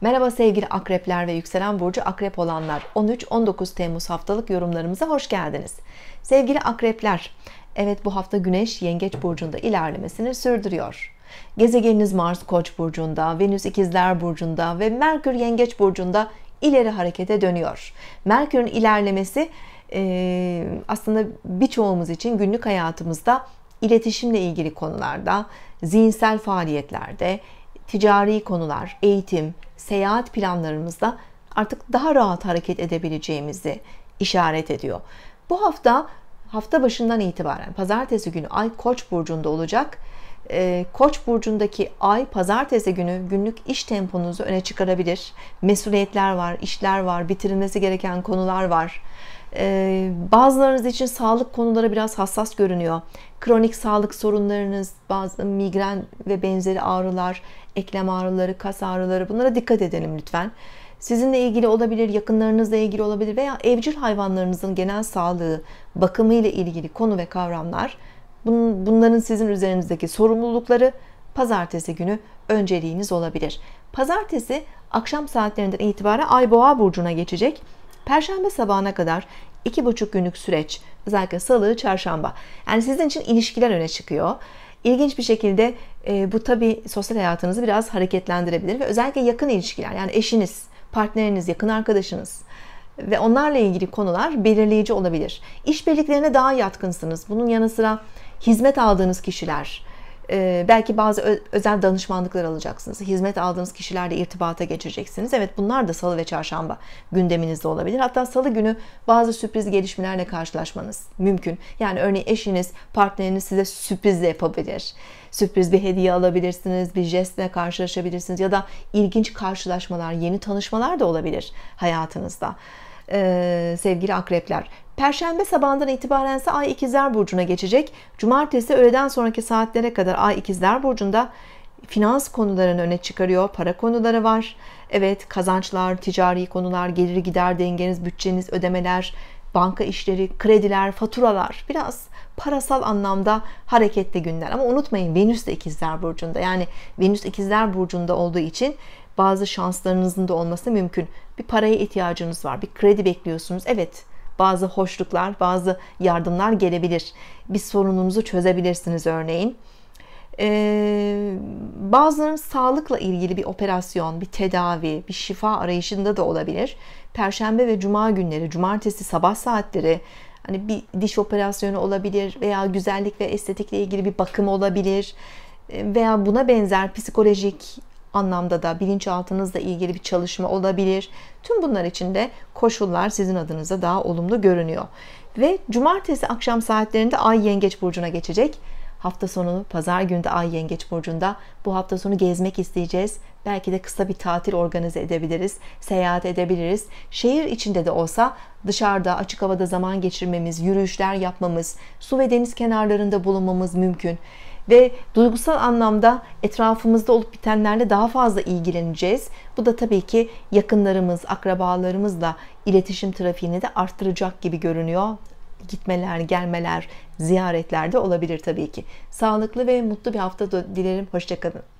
Merhaba sevgili akrepler ve yükselen burcu akrep olanlar 13-19 Temmuz haftalık yorumlarımıza hoş geldiniz. Sevgili akrepler, evet bu hafta güneş yengeç burcunda ilerlemesini sürdürüyor. Gezegeniniz Mars koç burcunda, Venüs ikizler burcunda ve Merkür yengeç burcunda ileri harekete dönüyor. Merkür'ün ilerlemesi aslında birçoğumuz için günlük hayatımızda iletişimle ilgili konularda, zihinsel faaliyetlerde, ticari konular, eğitim, seyahat planlarımızda artık daha rahat hareket edebileceğimizi işaret ediyor. Bu hafta hafta başından itibaren pazartesi günü Ay Koç burcunda olacak ee, Koç burcundaki ay pazartesi günü günlük iş temponuzu öne çıkarabilir. Mesuliyetler var, işler var, bitirilmesi gereken konular var. Ee, bazılarınız için sağlık konuları biraz hassas görünüyor. Kronik sağlık sorunlarınız, bazı migren ve benzeri ağrılar, eklem ağrıları, kas ağrıları bunlara dikkat edelim lütfen. Sizinle ilgili olabilir, yakınlarınızla ilgili olabilir veya evcil hayvanlarınızın genel sağlığı, bakımı ile ilgili konu ve kavramlar bunların sizin üzerinizdeki sorumlulukları pazartesi günü önceliğiniz olabilir. Pazartesi akşam saatlerinden itibaren Ay Boğa burcuna geçecek. Perşembe sabahına kadar iki buçuk günlük süreç özellikle salı, çarşamba. Yani sizin için ilişkiler öne çıkıyor. İlginç bir şekilde e, bu tabi sosyal hayatınızı biraz hareketlendirebilir ve özellikle yakın ilişkiler yani eşiniz, partneriniz, yakın arkadaşınız ve onlarla ilgili konular belirleyici olabilir. İş İşbirliklerine daha yatkınsınız. Bunun yanı sıra hizmet aldığınız kişiler, e, belki bazı özel danışmanlıklar alacaksınız. Hizmet aldığınız kişilerle irtibata geçeceksiniz. Evet bunlar da salı ve çarşamba gündeminizde olabilir. Hatta salı günü bazı sürpriz gelişmelerle karşılaşmanız mümkün. Yani örneğin eşiniz, partneriniz size sürpriz de yapabilir. Sürpriz bir hediye alabilirsiniz, bir jestle karşılaşabilirsiniz ya da ilginç karşılaşmalar, yeni tanışmalar da olabilir hayatınızda sevgili akrepler. Perşembe sabahından itibaren ise Ay İkizler Burcu'na geçecek. Cumartesi öğleden sonraki saatlere kadar Ay İkizler Burcu'nda finans konularını öne çıkarıyor. Para konuları var. Evet kazançlar, ticari konular, gelir gider dengeniz, bütçeniz, ödemeler, banka işleri, krediler, faturalar biraz parasal anlamda hareketli günler. Ama unutmayın Venüs de ikizler burcunda. Yani Venüs ikizler burcunda olduğu için bazı şanslarınızın da olması mümkün. Bir paraya ihtiyacınız var, bir kredi bekliyorsunuz. Evet, bazı hoşluklar, bazı yardımlar gelebilir. Bir sorununuzu çözebilirsiniz örneğin. Ee, bazılarının sağlıkla ilgili bir operasyon, bir tedavi, bir şifa arayışında da olabilir. Perşembe ve cuma günleri, cumartesi sabah saatleri hani bir diş operasyonu olabilir veya güzellik ve estetikle ilgili bir bakım olabilir e, veya buna benzer psikolojik anlamda da bilinçaltınızla ilgili bir çalışma olabilir. Tüm bunlar için de koşullar sizin adınıza daha olumlu görünüyor. Ve cumartesi akşam saatlerinde Ay Yengeç Burcu'na geçecek. Hafta sonu pazar günü de Ay Yengeç Burcu'nda. Bu hafta sonu gezmek isteyeceğiz. Belki de kısa bir tatil organize edebiliriz. Seyahat edebiliriz. Şehir içinde de olsa dışarıda açık havada zaman geçirmemiz, yürüyüşler yapmamız, su ve deniz kenarlarında bulunmamız mümkün ve duygusal anlamda etrafımızda olup bitenlerle daha fazla ilgileneceğiz. Bu da tabii ki yakınlarımız, akrabalarımızla iletişim trafiğini de arttıracak gibi görünüyor. Gitmeler, gelmeler, ziyaretler de olabilir tabii ki. Sağlıklı ve mutlu bir hafta dilerim. Hoşçakalın.